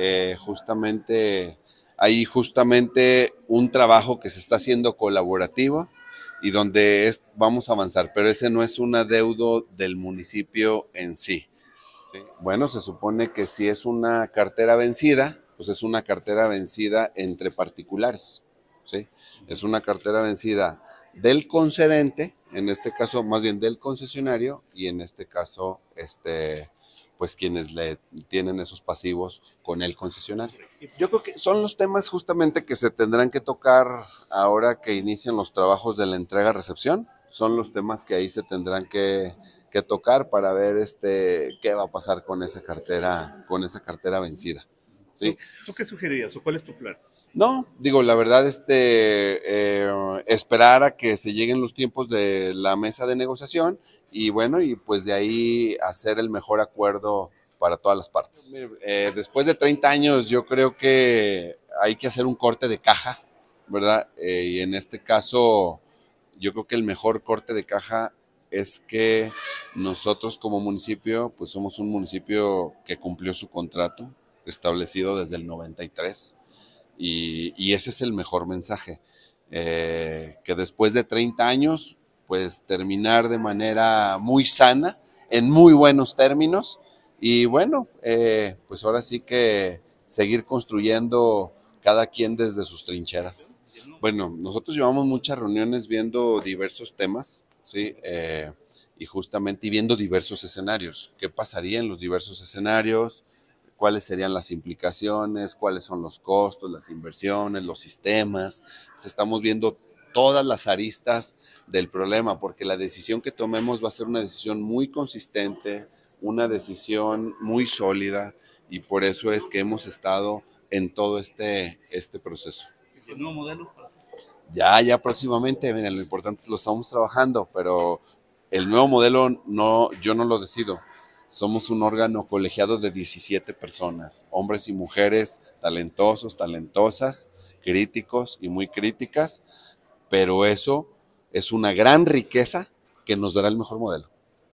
Eh, justamente hay justamente un trabajo que se está haciendo colaborativo y donde vamos a avanzar, pero ese no es un adeudo del municipio en sí. Bueno, se supone que si es una cartera vencida, pues es una cartera vencida entre particulares. ¿sí? Es una cartera vencida del concedente, en este caso más bien del concesionario y en este caso este, pues quienes le tienen esos pasivos con el concesionario. Yo creo que son los temas justamente que se tendrán que tocar ahora que inician los trabajos de la entrega-recepción, son los temas que ahí se tendrán que, tocar para ver este qué va a pasar con esa cartera, con esa cartera vencida. ¿Sí? ¿Tú, qué sugerirías o cuál es tu plan? No, digo, la verdad, este, eh, esperar a que se lleguen los tiempos de la mesa de negociación y bueno, y pues de ahí hacer el mejor acuerdo para todas las partes. Eh, después de 30 años, yo creo que hay que hacer un corte de caja, ¿verdad? Eh, y en este caso, yo creo que el mejor corte de caja es que nosotros como municipio, pues somos un municipio que cumplió su contrato establecido desde el 93 y, ese es el mejor mensaje, eh, que después de 30 años, pues terminar de manera muy sana, en muy buenos términos, y bueno, eh, pues ahora sí que seguir construyendo cada quien desde sus trincheras. Bueno, nosotros llevamos muchas reuniones viendo diversos temas, ¿sí? Eh, y justamente viendo diversos escenarios. ¿Qué pasaría en los diversos escenarios? cuáles serían las implicaciones, cuáles son los costos, las inversiones, los sistemas. estamos viendo todas las aristas del problema, porque la decisión que tomemos va a ser una decisión muy consistente, una decisión muy sólida, y por eso es que hemos estado en todo este, este proceso. ¿El nuevo modelo? Ya, ya próximamente, miren, lo importante es lo estamos trabajando, pero el nuevo modelo no, yo no lo decido. Somos un órgano colegiado de 17 personas, hombres y mujeres talentosos, talentosas, críticos y muy críticas, pero eso es una gran riqueza que nos dará el mejor modelo.